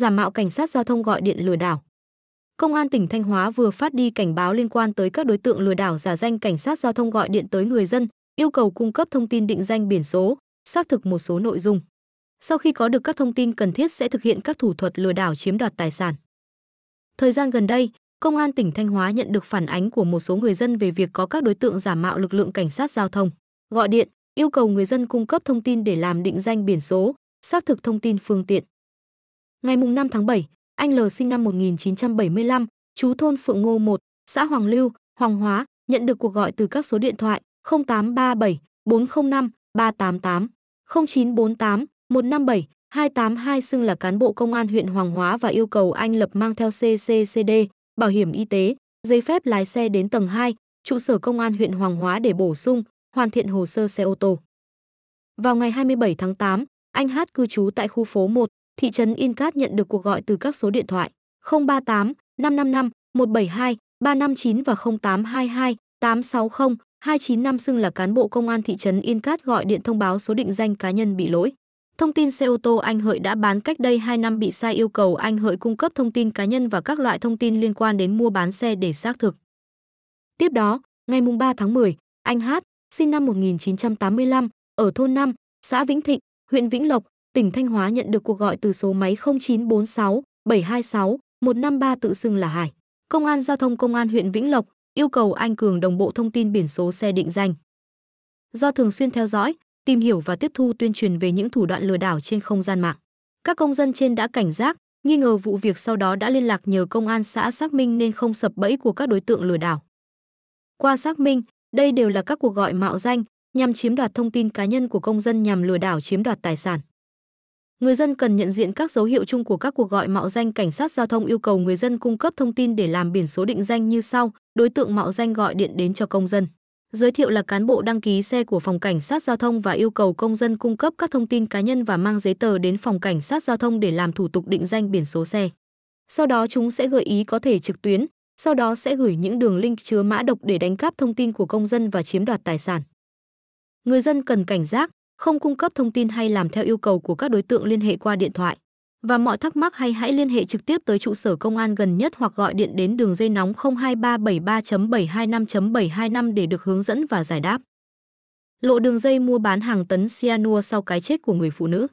giả mạo cảnh sát giao thông gọi điện lừa đảo. Công an tỉnh Thanh Hóa vừa phát đi cảnh báo liên quan tới các đối tượng lừa đảo giả danh cảnh sát giao thông gọi điện tới người dân, yêu cầu cung cấp thông tin định danh biển số, xác thực một số nội dung. Sau khi có được các thông tin cần thiết sẽ thực hiện các thủ thuật lừa đảo chiếm đoạt tài sản. Thời gian gần đây, Công an tỉnh Thanh Hóa nhận được phản ánh của một số người dân về việc có các đối tượng giả mạo lực lượng cảnh sát giao thông, gọi điện, yêu cầu người dân cung cấp thông tin để làm định danh biển số, xác thực thông tin phương tiện. Ngày mùng 5 tháng 7, anh L sinh năm 1975, chú thôn Phượng Ngô 1, xã Hoàng Lưu, Hoàng Hóa, nhận được cuộc gọi từ các số điện thoại 0837 405 388, 0948 157 282 xưng là cán bộ công an huyện Hoàng Hóa và yêu cầu anh Lập mang theo CCCD, bảo hiểm y tế, giấy phép lái xe đến tầng 2, trụ sở công an huyện Hoàng Hóa để bổ sung, hoàn thiện hồ sơ xe ô tô. Vào ngày 27 tháng 8, anh Hát cư trú tại khu phố 1, thị trấn Incat nhận được cuộc gọi từ các số điện thoại 038 555 172 359 và 0822 860 295 xưng là cán bộ công an thị trấn Incat gọi điện thông báo số định danh cá nhân bị lỗi. Thông tin xe ô tô anh Hợi đã bán cách đây 2 năm bị sai yêu cầu anh Hợi cung cấp thông tin cá nhân và các loại thông tin liên quan đến mua bán xe để xác thực. Tiếp đó, ngày 3 tháng 10, anh Hát, sinh năm 1985, ở thôn 5, xã Vĩnh Thịnh, huyện Vĩnh Lộc, tỉnh Thanh Hóa nhận được cuộc gọi từ số máy 0946 726 153 tự xưng là Hải. Công an giao thông công an huyện Vĩnh Lộc yêu cầu anh Cường đồng bộ thông tin biển số xe định danh. Do thường xuyên theo dõi, tìm hiểu và tiếp thu tuyên truyền về những thủ đoạn lừa đảo trên không gian mạng, các công dân trên đã cảnh giác, nghi ngờ vụ việc sau đó đã liên lạc nhờ công an xã xác minh nên không sập bẫy của các đối tượng lừa đảo. Qua xác minh, đây đều là các cuộc gọi mạo danh nhằm chiếm đoạt thông tin cá nhân của công dân nhằm lừa đảo chiếm đoạt tài sản người dân cần nhận diện các dấu hiệu chung của các cuộc gọi mạo danh cảnh sát giao thông yêu cầu người dân cung cấp thông tin để làm biển số định danh như sau đối tượng mạo danh gọi điện đến cho công dân giới thiệu là cán bộ đăng ký xe của phòng cảnh sát giao thông và yêu cầu công dân cung cấp các thông tin cá nhân và mang giấy tờ đến phòng cảnh sát giao thông để làm thủ tục định danh biển số xe sau đó chúng sẽ gợi ý có thể trực tuyến sau đó sẽ gửi những đường link chứa mã độc để đánh cắp thông tin của công dân và chiếm đoạt tài sản người dân cần cảnh giác không cung cấp thông tin hay làm theo yêu cầu của các đối tượng liên hệ qua điện thoại. Và mọi thắc mắc hay hãy liên hệ trực tiếp tới trụ sở công an gần nhất hoặc gọi điện đến đường dây nóng 02373.725.725 để được hướng dẫn và giải đáp. Lộ đường dây mua bán hàng tấn cyanua sau cái chết của người phụ nữ.